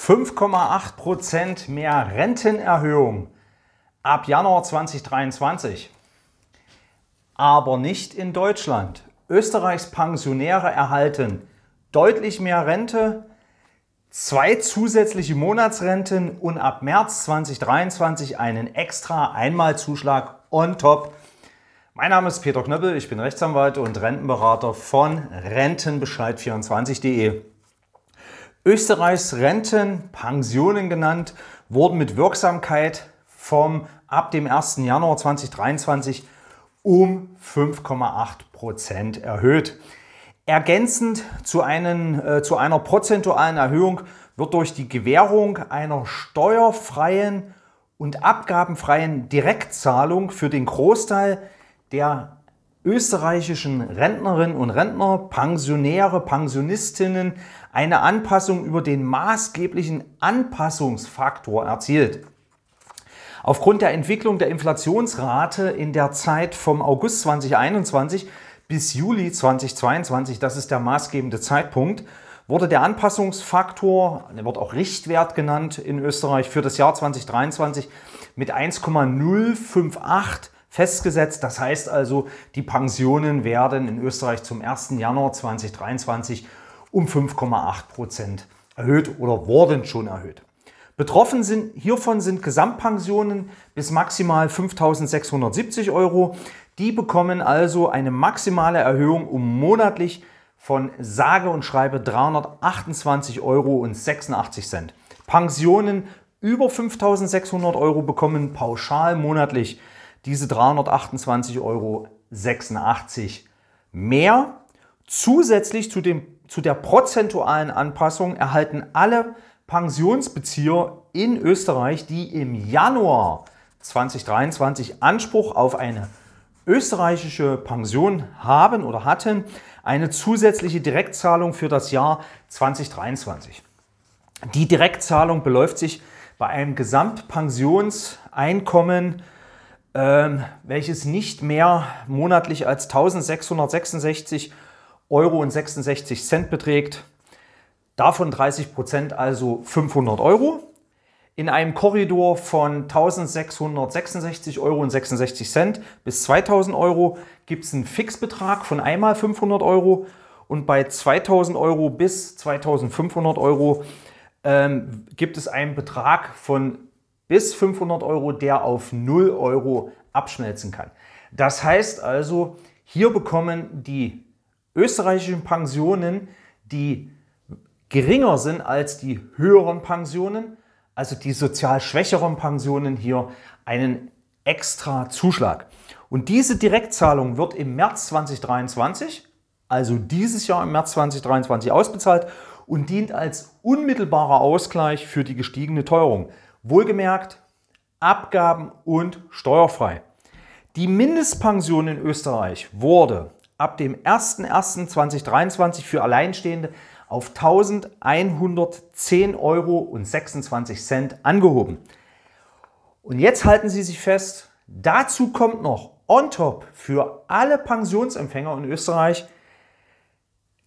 5,8 mehr Rentenerhöhung ab Januar 2023. Aber nicht in Deutschland. Österreichs Pensionäre erhalten deutlich mehr Rente, zwei zusätzliche Monatsrenten und ab März 2023 einen extra Einmalzuschlag on top. Mein Name ist Peter Knöppel, ich bin Rechtsanwalt und Rentenberater von Rentenbescheid24.de. Österreichs Renten, Pensionen genannt, wurden mit Wirksamkeit vom ab dem 1. Januar 2023 um 5,8 Prozent erhöht. Ergänzend zu, einen, äh, zu einer prozentualen Erhöhung wird durch die Gewährung einer steuerfreien und abgabenfreien Direktzahlung für den Großteil der österreichischen Rentnerinnen und Rentner, Pensionäre, Pensionistinnen eine Anpassung über den maßgeblichen Anpassungsfaktor erzielt. Aufgrund der Entwicklung der Inflationsrate in der Zeit vom August 2021 bis Juli 2022, das ist der maßgebende Zeitpunkt, wurde der Anpassungsfaktor, der wird auch Richtwert genannt in Österreich für das Jahr 2023, mit 1,058 festgesetzt. Das heißt also, die Pensionen werden in Österreich zum 1. Januar 2023 um 5,8 Prozent erhöht oder wurden schon erhöht. Betroffen sind, hiervon sind Gesamtpensionen bis maximal 5.670 Euro. Die bekommen also eine maximale Erhöhung um monatlich von sage und schreibe 328,86 Euro. Pensionen über 5.600 Euro bekommen pauschal monatlich diese 328,86 Euro mehr. Zusätzlich zu, dem, zu der prozentualen Anpassung erhalten alle Pensionsbezieher in Österreich, die im Januar 2023 Anspruch auf eine österreichische Pension haben oder hatten, eine zusätzliche Direktzahlung für das Jahr 2023. Die Direktzahlung beläuft sich bei einem Gesamtpensionseinkommen ähm, welches nicht mehr monatlich als 1666 Euro und 66 Cent beträgt. Davon 30 Prozent, also 500 Euro. In einem Korridor von 1666 Euro und 66 Cent bis 2000 Euro gibt es einen Fixbetrag von einmal 500 Euro und bei 2000 Euro bis 2500 Euro ähm, gibt es einen Betrag von bis 500 Euro, der auf 0 Euro abschmelzen kann. Das heißt also, hier bekommen die österreichischen Pensionen, die geringer sind als die höheren Pensionen, also die sozial schwächeren Pensionen hier, einen extra Zuschlag. Und diese Direktzahlung wird im März 2023, also dieses Jahr im März 2023 ausbezahlt und dient als unmittelbarer Ausgleich für die gestiegene Teuerung. Wohlgemerkt, abgaben- und steuerfrei. Die Mindestpension in Österreich wurde ab dem 01.01.2023 für Alleinstehende auf 1110,26 Euro angehoben. Und jetzt halten Sie sich fest, dazu kommt noch on top für alle Pensionsempfänger in Österreich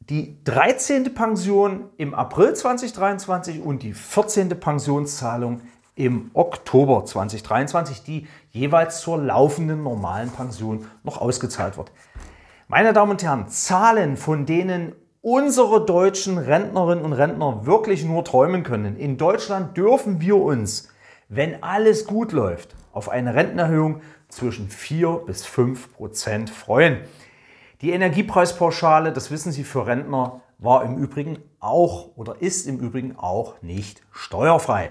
die 13. Pension im April 2023 und die 14. Pensionszahlung im Oktober 2023, die jeweils zur laufenden normalen Pension noch ausgezahlt wird. Meine Damen und Herren, Zahlen, von denen unsere deutschen Rentnerinnen und Rentner wirklich nur träumen können. In Deutschland dürfen wir uns, wenn alles gut läuft, auf eine Rentenerhöhung zwischen 4 bis 5 Prozent freuen. Die Energiepreispauschale, das wissen Sie für Rentner, war im Übrigen auch oder ist im Übrigen auch nicht steuerfrei.